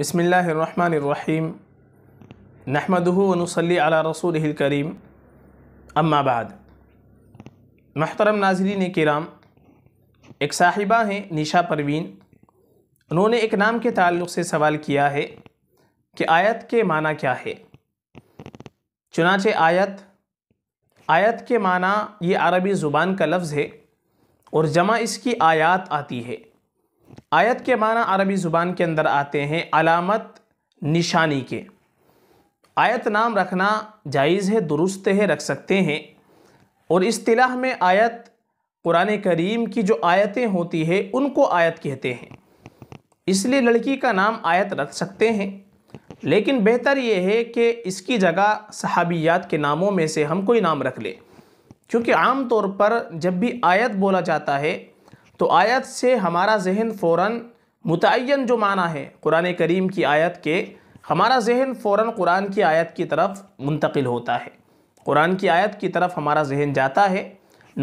बसमीम नहमदूनसली रसूल करीम अम्माबाद महतरम नाजरीन कराम एक साहिबा हैं निशा परवीन उन्होंने एक नाम के ताल्लुक से सवाल किया है कि आयत के माना क्या है चुनाचे आयत आयत के माना ये अरबी ज़ुबान का लफ्ज़ है और जमा इसकी आयात आती है आयत के माना अरबी ज़ुबान के अंदर आते हैं अलामत निशानी के आयत नाम रखना जायज़ है दुरुस्त है रख सकते हैं और इस्तिलाह में आयत कुरान करीम की जो आयतें होती है उनको आयत कहते हैं इसलिए लड़की का नाम आयत रख सकते हैं लेकिन बेहतर ये है कि इसकी जगह सहाबियात के नामों में से हम कोई नाम रख लें क्योंकि आम तौर पर जब भी आयत बोला जाता है तो आयत से हमारा जहन फ़ौर मुतन जो माना है कुरान करीम की आयत के हमारा जहन फ़ौर कुरान की आयत की तरफ मुंतकिल होता है कुरान की आयत की तरफ हमारा जहन जाता है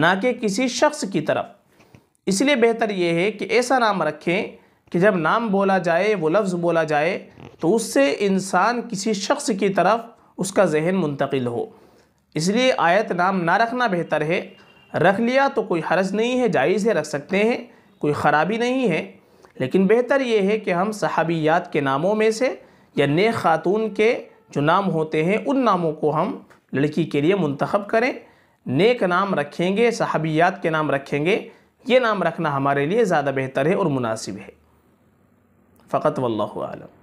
ना कि किसी शख्स की तरफ इसलिए बेहतर ये है कि ऐसा नाम रखें कि जब नाम बोला जाए वो लफ्ज़ बोला जाए तो उससे इंसान किसी शख्स की तरफ उसका जहन मुंतकिल हो इसलिए आयत नाम ना रखना बेहतर है रख लिया तो कोई हर्ज नहीं है जायज़ है रख सकते हैं कोई ख़राबी नहीं है लेकिन बेहतर ये है कि हम सहाबियात के नामों में से या नेक ख़ातून के जो नाम होते हैं उन नामों को हम लड़की के लिए मंतखब करें नेक नाम रखेंगे सहाबियात के नाम रखेंगे ये नाम रखना हमारे लिए ज़्यादा बेहतर है और मुनासिब है फ़कत वल्लम